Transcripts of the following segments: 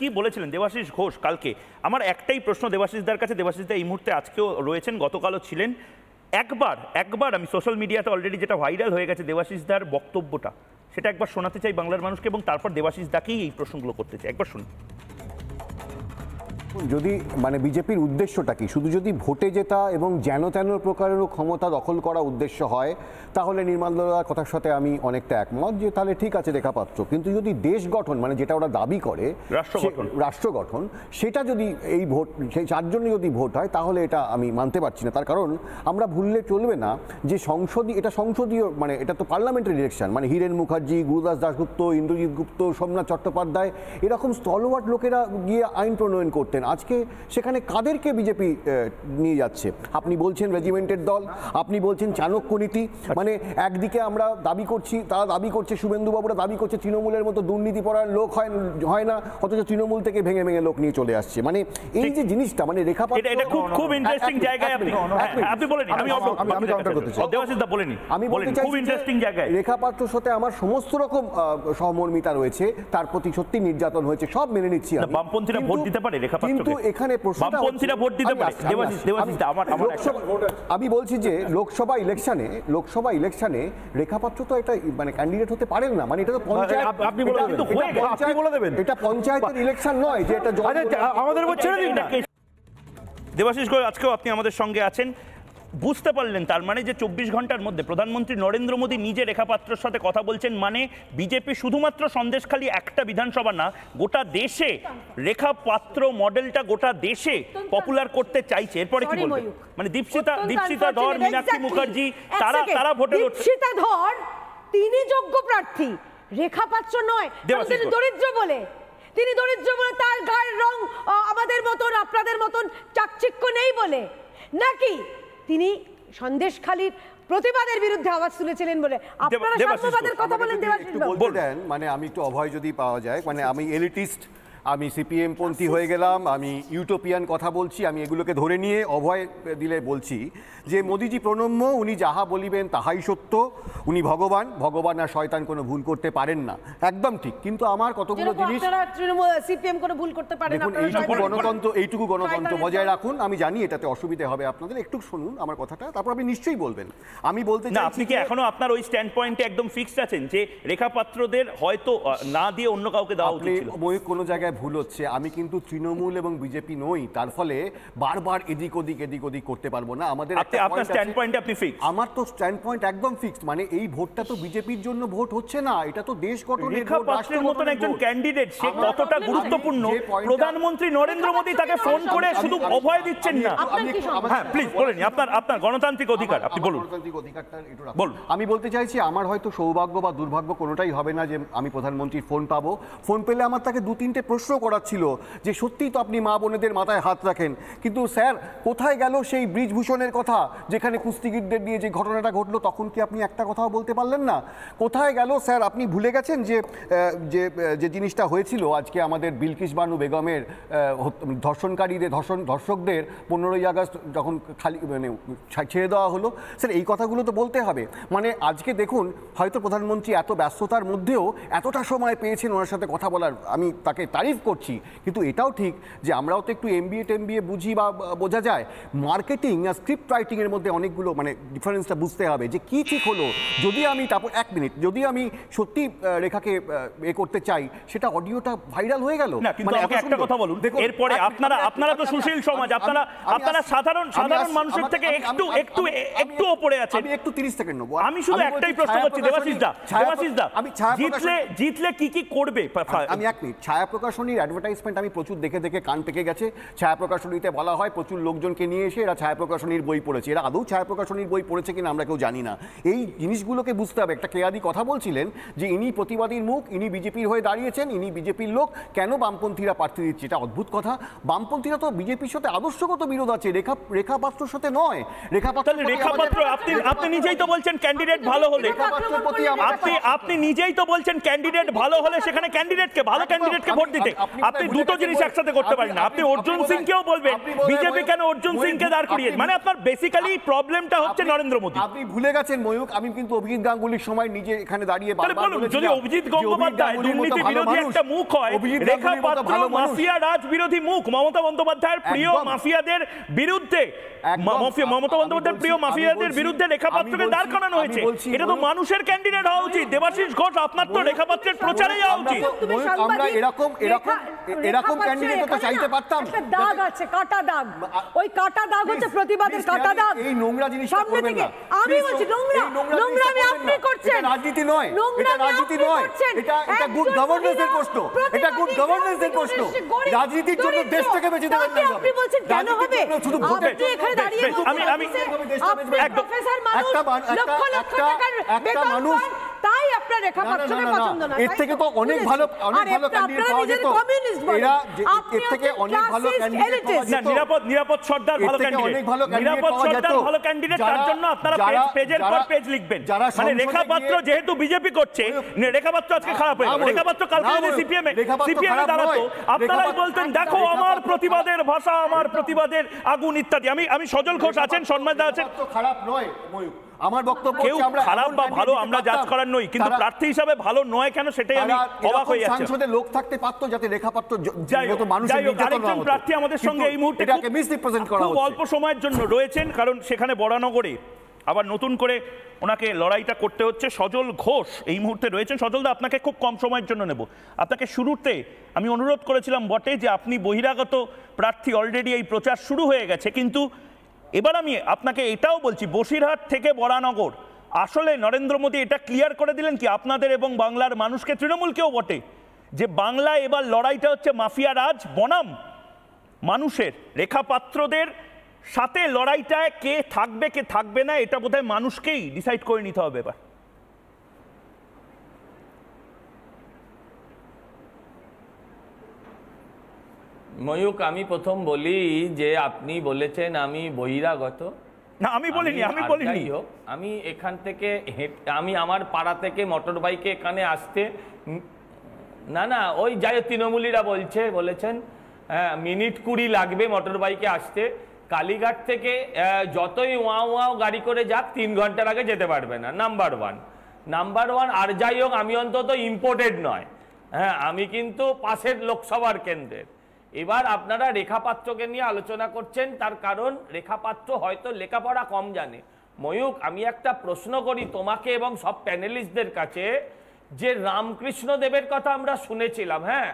কি বলেছিলেন দেবাশিস ঘোষ কালকে আমার একটাই প্রশ্ন দেবাশিসদার কাছে দেবাশিসদা এই মুহূর্তে আজকেও রয়েছেন গতকালও ছিলেন একবার একবার আমি সোশ্যাল মিডিয়াতে অলরেডি যেটা ভাইরাল হয়ে গেছে দেবাশিসদার বক্তব্যটা সেটা একবার শোনাতে চাই বাংলার মানুষকে এবং তারপর দেবাশিস দাকেই এই প্রশ্নগুলো করতে চাই একবার শুনুন যদি মানে বিজেপির উদ্দেশ্যটা কি শুধু যদি ভোটে জেতা এবং যেন তেন প্রকারেরও ক্ষমতা দখল করা উদ্দেশ্য হয় তাহলে নির্মালদার কথার সাথে আমি অনেকটা একমত যে তাহলে ঠিক আছে দেখা পাচ্ছ কিন্তু যদি দেশ গঠন মানে যেটা ওরা দাবি করে রাষ্ট্র গঠন সেটা যদি এই ভোট সেই যার জন্য যদি ভোট হয় তাহলে এটা আমি মানতে পারছি না তার কারণ আমরা ভুললে চলবে না যে সংসদীয় এটা সংসদীয় মানে এটা তো পার্লামেন্টারি ইলেকশন মানে হীরেন মুখার্জি গুরুদাস দাসগুপ্ত ইন্দ্রজিৎ গুপ্ত সোমনাথ চট্টোপাধ্যায় এরকম স্থলওয়াট লোকেরা গিয়ে আইন প্রণয়ন করতেন আজকে সেখানে কাদেরকে বিজেপি নিয়ে যাচ্ছে আপনি বলছেন রেজিমেন্টের দল আপনি বলছেন চাণক্য নীতি মানে একদিকে আমরা দাবি করছি তারা দাবি করছে শুভেন্দুবাবুরা দাবি করছে তৃণমূলের মতো দুর্নীতি পড়ার লোক হয় না অথচ তৃণমূল থেকে ভেঙে ভেঙে লোক নিয়ে চলে আসছে মানে এই যে জিনিসটা মানে রেখা এটা খুব খুব ইন্টারেস্টিং জায়গায় হ্যাঁ, আমি জায়গায় সাথে আমার সমস্ত রকম সহমর্মিতা রয়েছে তার প্রতি সত্যি নির্যাতন হয়েছে সব মেনে নিচ্ছি কিন্তু এখানে আমি বলছি যে লোকসভা ইলেকশনে লোকসভা ইলেকশনে রেখাপাত্র তো একটা মানে ক্যান্ডিডেট হতে পারেন না মানে এটা তো মানে পঞ্চায়েত এটা পঞ্চায়েতের ইলেকশন নয় যে এটা আচ্ছা, আচ্ছা, আমাদের দেবাশিস গোয়েল আজকেও আপনি আমাদের সঙ্গে আছেন বুঝতে পারলেন তার মানে যে চব্বিশ ঘন্টার মধ্যে প্রধানমন্ত্রী নরেন্দ্র মোদী নিজে রেখাপাত্রের সাথে কথা বলছেন মানে বিজেপি শুধুমাত্র খালি একটা বিধানসভা না গোটা দেশে রেখাপাত্র মডেলটা গোটা দেশে পপুলার করতে চাইছে এরপরে কি বলবেন মানে দীপশিতা দীপশিতা ধর মীনাক্ষী মুখার্জি তারা তারা ভোটে দীপশিতা ধর তিনি যোগ্য প্রার্থী রেখাপাত্র নয় তিনি দরিদ্র বলে তিনি দরিদ্র বলে তার গায়ের রং আমাদের মতন আপনাদের মতন চাকচিক্য নেই বলে নাকি তিনি সন্দেশখালীর প্রতিবাদের বিরুদ্ধে আওয়াজ তুলেছিলেন বলে আপনারা সাম্যবাদের কথা বলেন দেবাশিস মানে আমি একটু অভয় যদি পাওয়া যায় মানে আমি এলিটিস্ট আমি সিপিএম পন্থী হয়ে গেলাম আমি ইউটোপিয়ান কথা বলছি আমি এগুলোকে ধরে নিয়ে অভয় দিলে বলছি যে মোদিজি প্রণম্য উনি যাহা বলিবেন তাহাই সত্য উনি ভগবান ভগবান আর শয়তান কোনো ভুল করতে পারেন না একদম ঠিক কিন্তু আমার কতগুলো জিনিস সিপিএম কোনো ভুল করতে পারে দেখুন এইটুকু গণতন্ত্র এইটুকু গণতন্ত্র বজায় রাখুন আমি জানি এটাতে অসুবিধা হবে আপনাদের একটু শুনুন আমার কথাটা তারপর আপনি নিশ্চয়ই বলবেন আমি বলতে চাই আপনি কি এখনো আপনার ওই স্ট্যান্ড পয়েন্টে একদম ফিক্সড আছেন যে রেখাপাত্রদের হয়তো না দিয়ে অন্য কাউকে দেওয়া উচিত ছিল কোনো জায়গায় জায়গায় ভুল হচ্ছে আমি কিন্তু তৃণমূল এবং বিজেপি নই তার ফলে বারবার এদিক ওদিক এদিক ওদিক করতে পারবো না আমাদের পয়েন্ট আমার তো স্ট্যান্ড পয়েন্ট একদম ফিক্সড মানে এই ভোটটা তো বিজেপির জন্য ভোট হচ্ছে না এটা তো দেশ গঠনের মতন একজন ক্যান্ডিডেট সে কতটা গুরুত্বপূর্ণ প্রধানমন্ত্রী নরেন্দ্র মোদী তাকে ফোন করে শুধু অভয় দিচ্ছেন না হ্যাঁ প্লিজ বলেন আপনার আপনার গণতান্ত্রিক অধিকার আপনি বলুন গণতান্ত্রিক অধিকারটা বলুন আমি বলতে চাইছি আমার হয়তো সৌভাগ্য বা দুর্ভাগ্য কোনোটাই হবে না যে আমি প্রধানমন্ত্রীর ফোন পাবো ফোন পেলে আমার তাকে দু তিনটে প্রশ্ন প্রশ্ন করার ছিল যে সত্যিই তো আপনি মা বোনেদের মাথায় হাত রাখেন কিন্তু স্যার কোথায় গেল সেই ব্রিজভূষণের কথা যেখানে কুস্তিগিরদের নিয়ে যে ঘটনাটা ঘটলো তখন কি আপনি একটা কথাও বলতে পারলেন না কোথায় গেল স্যার আপনি ভুলে গেছেন যে যে যে জিনিসটা হয়েছিল আজকে আমাদের বিলকিস বানু বেগমের ধর্ষণকারীদের ধর্ষণ ধর্ষকদের পনেরোই আগস্ট যখন খালি মানে ছেড়ে দেওয়া হলো স্যার এই কথাগুলো তো বলতে হবে মানে আজকে দেখুন হয়তো প্রধানমন্ত্রী এত ব্যস্ততার মধ্যেও এতটা সময় পেয়েছেন ওনার সাথে কথা বলার আমি তাকে তারিফ বিলিভ করছি কিন্তু এটাও ঠিক যে আমরাও তো একটু এমবিএ টেমবিএ বুঝি বা বোঝা যায় মার্কেটিং আর স্ক্রিপ্ট রাইটিংয়ের মধ্যে অনেকগুলো মানে ডিফারেন্সটা বুঝতে হবে যে কী ঠিক হলো যদি আমি তারপর এক মিনিট যদি আমি সত্যি রেখাকে এ করতে চাই সেটা অডিওটা ভাইরাল হয়ে গেল মানে একটা কথা বলুন এরপরে আপনারা আপনারা তো সুশীল সমাজ আপনারা আপনারা সাধারণ সাধারণ মানুষের থেকে একটু একটু একটু আছে আমি একটু 30 সেকেন্ড নেব আমি শুধু একটাই প্রশ্ন করছি দেবাশিস দা দেবাশিস দা জিতলে জিতলে কি কি করবে আমি এক মিনিট ছায়া প্রকাশন প্রকাশনীর অ্যাডভার্টাইজমেন্ট আমি প্রচুর দেখে দেখে কান পেকে গেছে ছায়া প্রকাশনীতে বলা হয় প্রচুর লোকজনকে নিয়ে এসে এরা ছায়া প্রকাশনীর বই পড়েছে এরা আদৌ ছায়া প্রকাশনীর বই পড়েছে কিনা আমরা কেউ জানি না এই জিনিসগুলোকে বুঝতে হবে একটা কেয়াদি কথা বলছিলেন যে ইনি প্রতিবাদীর মুখ ইনি বিজেপির হয়ে দাঁড়িয়েছেন ইনি বিজেপির লোক কেন বামপন্থীরা প্রার্থী দিচ্ছে এটা অদ্ভুত কথা বামপন্থীরা তো বিজেপির সাথে আদর্শগত বিরোধ আছে রেখা রেখা পাত্রর সাথে নয় রেখা পাত্র রেখা পাত্র আপনি আপনি নিজেই তো বলছেন ক্যান্ডিডেট ভালো হলে আপনি আপনি নিজেই তো বলছেন ক্যান্ডিডেট ভালো হলে সেখানে ক্যান্ডিডেটকে ভালো ক্যান্ডিডেটকে ভোট দিচ্ছে মিনিটে আপনি দুটো জিনিস একসাথে করতে পারেন না আপনি অর্জুন সিংকেও বলবেন বিজেপি কেন অর্জুন সিংকে দাঁড় করিয়ে মানে আপনার বেসিক্যালি প্রবলেমটা হচ্ছে নরেন্দ্র মোদী আপনি ভুলে গেছেন ময়ূক আমি কিন্তু অভিজিৎ গাঙ্গুলির সময় নিজে এখানে দাঁড়িয়ে যদি অভিজিৎ গঙ্গোপাধ্যায় দুর্নীতি বিরোধী একটা মুখ হয় রেখা পাত্র মাফিয়া রাজ বিরোধী মুখ মমতা বন্দ্যোপাধ্যায়ের প্রিয় মাফিয়াদের বিরুদ্ধে মমতা বন্দ্যোপাধ্যায়ের প্রিয় মাফিয়াদের বিরুদ্ধে রেখা পাত্রকে দাঁড় করানো হয়েছে এটা তো মানুষের ক্যান্ডিডেট হওয়া উচিত দেবাশিস ঘোষ আপনার তো রেখা পাত্রের প্রচারে যাওয়া উচিত আমরা এরকম এরকম এরকম ক্যান্ডিডেট তো চাইতে পারতাম একটা দাগ আছে কাটা দাগ ওই কাটা দাগ হচ্ছে প্রতিবাদের কাটা দাগ এই নোংরা জিনিসটা করবেন না আমি বলছি নোংরা নোংরা আমি আপনি করছেন রাজনীতি নয় এটা রাজনীতি নয় এটা এটা গুড গভর্নেন্স এর প্রশ্ন এটা গুড গভর্নেন্স এর প্রশ্ন রাজনীতির জন্য দেশ থেকে বেঁচে থাকা না আপনি বলছেন কেন হবে শুধু ভোটে এখানে দাঁড়িয়ে আমি আমি একটা একটা একটা মানুষ আপনার রেখা পাচ্ছনের পছন্দ না এর থেকে তো অনেক ভালো অনেক ভালো ক্যান্ডিডেট পাওয়া যেত এরা এর থেকে অনেক ভালো ক্যান্ডিডেট না নিরাপদ নিরাপদ সর্দার ভালো ক্যান্ডিডেট অনেক ভালো নিরাপদ সর্দার ভালো ক্যান্ডিডেট তার জন্য আপনারা পেজ পেজের পর পেজ লিখবেন মানে রেখা পাত্র যেহেতু বিজেপি করছে রেখা পাত্র আজকে খারাপ হয়ে গেল রেখা পাত্র কালকে যদি সিপিএম এ সিপিএম এ দাঁড়াতো আপনারাই বলতেন দেখো আমার প্রতিবাদের ভাষা আমার প্রতিবাদের আগুন ইত্যাদি আমি আমি সজল ঘোষ আছেন সম্মান আছেন খারাপ নয় ময়ূর আমার বক্তব্য কেউ খারাপ বা ভালো আমরা জাজ করার নই কিন্তু প্রার্থী হিসাবে ভালো নয় কেন সেটাই আমি অবাক হয়ে যাচ্ছি সংসদে লোক থাকতে পারতো যাতে লেখা পারতো যত মানুষের নির্যাতন না হতো প্রার্থী আমাদের সঙ্গে এই মুহূর্তে এটাকে মিসরিপ্রেজেন্ট করা হচ্ছে অল্প সময়ের জন্য রয়েছেন কারণ সেখানে বড়ানগরে আবার নতুন করে ওনাকে লড়াইটা করতে হচ্ছে সজল ঘোষ এই মুহূর্তে রয়েছেন সজলদা আপনাকে খুব কম সময়ের জন্য নেব আপনাকে শুরুতে আমি অনুরোধ করেছিলাম বটে যে আপনি বহিরাগত প্রার্থী অলরেডি এই প্রচার শুরু হয়ে গেছে কিন্তু এবার আমি আপনাকে এটাও বলছি বসিরহাট থেকে বরানগর আসলে নরেন্দ্র মোদী এটা ক্লিয়ার করে দিলেন কি আপনাদের এবং বাংলার মানুষকে তৃণমূলকেও বটে যে বাংলা এবার লড়াইটা হচ্ছে মাফিয়া রাজ বনাম মানুষের রেখাপাত্রদের সাথে লড়াইটায় কে থাকবে কে থাকবে না এটা বোধহয় মানুষকেই ডিসাইড করে নিতে হবে এবার ময়ূক আমি প্রথম বলি যে আপনি বলেছেন আমি বহিরাগত না আমি বলিনি আমি বলিনি আমি এখান থেকে আমি আমার পাড়া থেকে মোটর বাইকে এখানে আসতে না না ওই যাই তৃণমূলীরা বলছে বলেছেন হ্যাঁ, মিনিট কুড়ি লাগবে মোটর বাইকে আসতে কালীঘাট থেকে যতই ওয়া ওয়াও গাড়ি করে যাক তিন ঘন্টার আগে যেতে পারবে না নাম্বার ওয়ান নাম্বার ওয়ান আর যাই হোক আমি অন্তত ইম্পোর্টেড নয় হ্যাঁ আমি কিন্তু পাশের লোকসভার কেন্দ্রের এবার আপনারা রেখাপাত্রকে নিয়ে আলোচনা করছেন তার কারণ রেখাপাত্র হয়তো লেখাপড়া কম জানে ময়ূক আমি একটা প্রশ্ন করি তোমাকে এবং সব প্যানেলিস্টদের কাছে যে রামকৃষ্ণ দেবের কথা আমরা শুনেছিলাম হ্যাঁ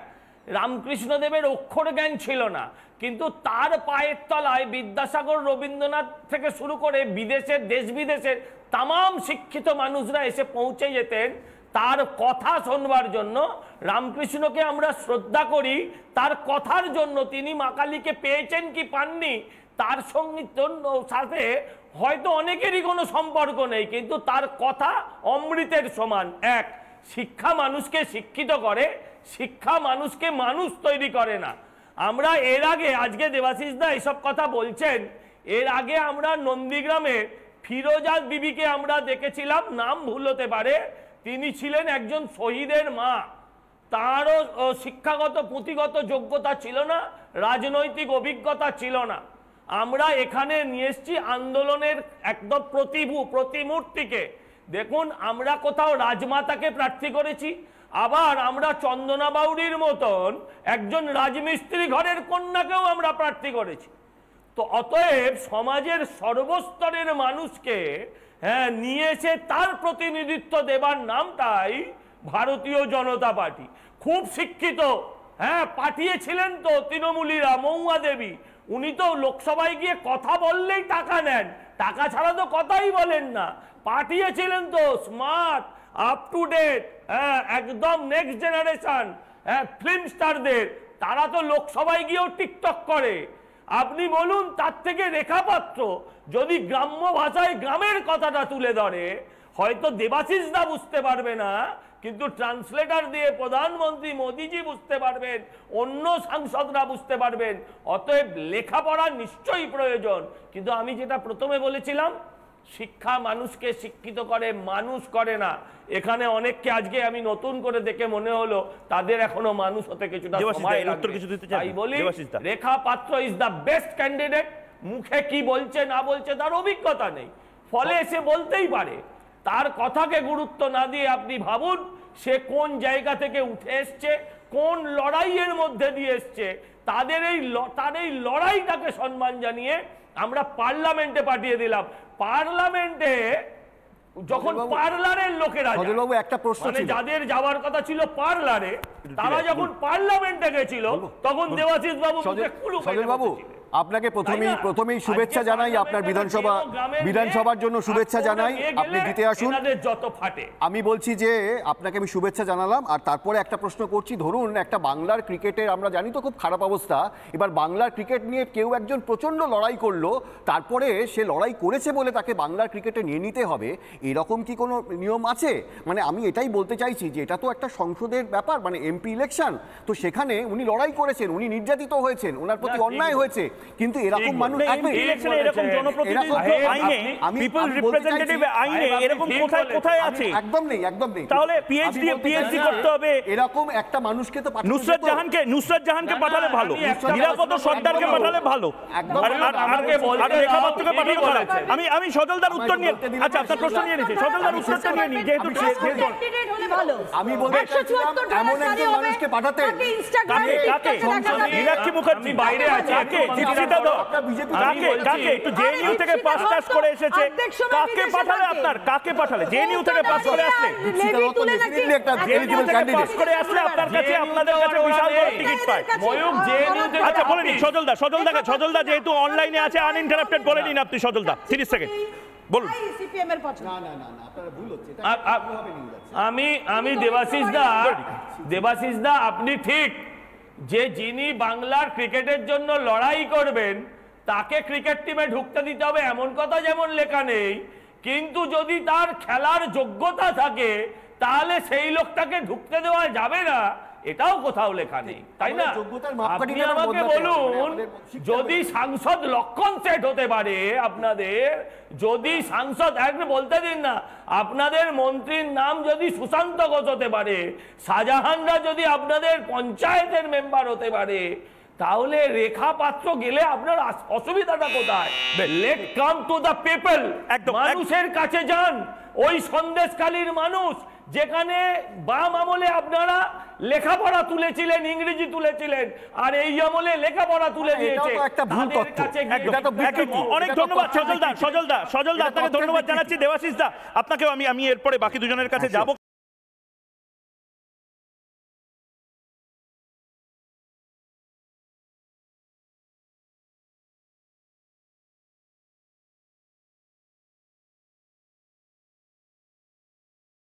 রামকৃষ্ণ দেবের অক্ষর জ্ঞান ছিল না কিন্তু তার পায়ের তলায় বিদ্যাসাগর রবীন্দ্রনাথ থেকে শুরু করে বিদেশের দেশ বিদেশের তাম শিক্ষিত মানুষরা এসে পৌঁছে যেতেন তার কথা শোনবার জন্য রামকৃষ্ণকে আমরা শ্রদ্ধা করি তার কথার জন্য তিনি মা কালীকে পেয়েছেন কি পাননি তার সঙ্গে সাথে হয়তো অনেকেরই কোনো সম্পর্ক নেই কিন্তু তার কথা অমৃতের সমান এক শিক্ষা মানুষকে শিক্ষিত করে শিক্ষা মানুষকে মানুষ তৈরি করে না আমরা এর আগে আজকে দেবাশিসদা এসব কথা বলছেন এর আগে আমরা নন্দীগ্রামে ফিরোজাদ বিবিকে আমরা দেখেছিলাম নাম ভুল হতে পারে তিনি ছিলেন একজন শহীদের মা তারও শিক্ষাগত পুঁথিগত যোগ্যতা ছিল না রাজনৈতিক অভিজ্ঞতা ছিল না আমরা এখানে নিয়ে এসছি আন্দোলনের একদম প্রতিভু প্রতিমূর্তিকে দেখুন আমরা কোথাও রাজমাতাকে প্রার্থী করেছি আবার আমরা চন্দনা বাউরির মতন একজন রাজমিস্ত্রি ঘরের কন্যাকেও আমরা প্রার্থী করেছি তো অতএব সমাজের সর্বস্তরের মানুষকে হ্যাঁ নিয়েছে তার প্রতিনিধিত্ব দেবার নামটাই ভারতীয় জনতা পার্টি খুব শিক্ষিত হ্যাঁ পাঠিয়েছিলেন তো তৃণমূলীরা মৌয়া দেবী উনি তো লোকসভায় গিয়ে কথা বললেই টাকা নেন টাকা ছাড়া তো কথাই বলেন না পাঠিয়েছিলেন তো স্মার্ট আপ টু ডেট হ্যাঁ একদম নেক্সট জেনারেশন হ্যাঁ ফিল্ম স্টারদের তারা তো লোকসভায় গিয়েও টিকটক করে আপনি বলুন তার থেকে রেখাপাত্র যদি গ্রাম্য ভাষায় গ্রামের কথাটা তুলে ধরে হয়তো দেবাশিস দা বুঝতে পারবে না কিন্তু ট্রান্সলেটার দিয়ে প্রধানমন্ত্রী মোদিজি বুঝতে পারবেন অন্য সাংসদরা বুঝতে পারবেন অতএব লেখাপড়া নিশ্চয়ই প্রয়োজন কিন্তু আমি যেটা প্রথমে বলেছিলাম শিক্ষা মানুষকে শিক্ষিত করে মানুষ করে না এখানে অনেককে আজকে আমি নতুন করে দেখে মনে হলো তাদের এখনো মানুষ হতে কিছুটা রেখা পাত্র ইজ দ্য বেস্ট ক্যান্ডিডেট মুখে কি বলছে না বলছে তার অভিজ্ঞতা নেই ফলে সে বলতেই পারে তার কথাকে গুরুত্ব না দিয়ে আপনি ভাবুন সে কোন জায়গা থেকে উঠে এসছে কোন লড়াইয়ের মধ্যে দিয়ে এসছে তাদের এই তার এই লড়াইটাকে সম্মান জানিয়ে আমরা পার্লামেন্টে পাঠিয়ে দিলাম পার্লামেন্টে যখন পার্লারের লোকেরা বাবু একটা প্রশ্ন মানে যাদের যাওয়ার কথা ছিল পার্লারে তারা যখন পার্লামেন্টে গেছিল তখন দেবাশিস বাবু বাবু আপনাকে প্রথমেই প্রথমেই শুভেচ্ছা জানাই আপনার বিধানসভা বিধানসভার জন্য শুভেচ্ছা জানাই আপনি দিতে আসুন যত ফাটে আমি বলছি যে আপনাকে আমি শুভেচ্ছা জানালাম আর তারপরে একটা প্রশ্ন করছি ধরুন একটা বাংলার ক্রিকেটের আমরা জানি তো খুব খারাপ অবস্থা এবার বাংলার ক্রিকেট নিয়ে কেউ একজন প্রচণ্ড লড়াই করলো তারপরে সে লড়াই করেছে বলে তাকে বাংলার ক্রিকেটে নিয়ে নিতে হবে এরকম কি কোনো নিয়ম আছে মানে আমি এটাই বলতে চাইছি যে এটা তো একটা সংসদের ব্যাপার মানে এমপি ইলেকশন তো সেখানে উনি লড়াই করেছেন উনি নির্যাতিত হয়েছেন ওনার প্রতি অন্যায় হয়েছে কিন্তু এরকম মানুষ এরকম জনপ্রতিনিধি আইনে পিপল রিপ্রেজেন্টেটিভ আইনে এরকম কোথায় কোথায় আছে একদম নেই একদম নেই তাহলে পিএইচডি পিএইচডি করতে হবে এরকম একটা মানুষকে তো নুসরাত জাহানকে নুসরাত জাহানকে পাঠালে ভালো নিরাপদ সর্দারকে পাঠালে ভালো আমি আমি সজলদার উত্তর নিয়ে আচ্ছা আপনার প্রশ্ন নিয়ে নিচ্ছি সজলদার উত্তরটা নিয়ে নিই যেহেতু আমি বলছিলাম এমন একজন মানুষকে পাঠাতে মীনাক্ষী মুখার্জি বাইরে আছে থেকে পাস করে এসেছে কাকে আপনার কাকে পাঠালে থেকে পাস করে আসলে আপনাদের টিকিট পায় আচ্ছা, সজলদা যেহেতু অনলাইনে আছে আনইন্টারাপ্টেড বলে নিন আপনি সজলদা 30 সেকেন্ড বলুন আমি আমি দেবাশিস দা দেবাশিস দা আপনি ঠিক যে যিনি বাংলার ক্রিকেটের জন্য লড়াই করবেন তাকে ক্রিকেট টিমে ঢুকতে দিতে হবে এমন কথা যেমন লেখা নেই কিন্তু যদি তার খেলার যোগ্যতা থাকে তাহলে সেই লোকটাকে ঢুকতে দেওয়া যাবে না এটাও কোথাও লেখা নেই তাই না আপনি আমাকে বলুন যদি সাংসদ লক্ষণ সেট হতে পারে আপনাদের যদি সাংসদ একটু বলতে দিন না আপনাদের মন্ত্রীর নাম যদি সুশান্ত ঘোষ হতে পারে শাহজাহানরা যদি আপনাদের পঞ্চায়েতের মেম্বার হতে পারে তাহলে রেখা পাত্র গেলে আপনার অসুবিধাটা কোথায় let come to the people মানুষের কাছে যান ওই সন্দেশকালীর মানুষ যেখানে বাম আমলে আপনারা লেখাপড়া তুলেছিলেন ইংরেজি তুলেছিলেন আর এই আমলে লেখাপড়া তুলে দিয়েছে অনেক ধন্যবাদ সজলদা সজলদা সজলদা আপনাকে ধন্যবাদ জানাচ্ছি দেবাশিস দা আপনাকেও আমি আমি এরপরে বাকি দুজনের কাছে আচ্ছা। যাবো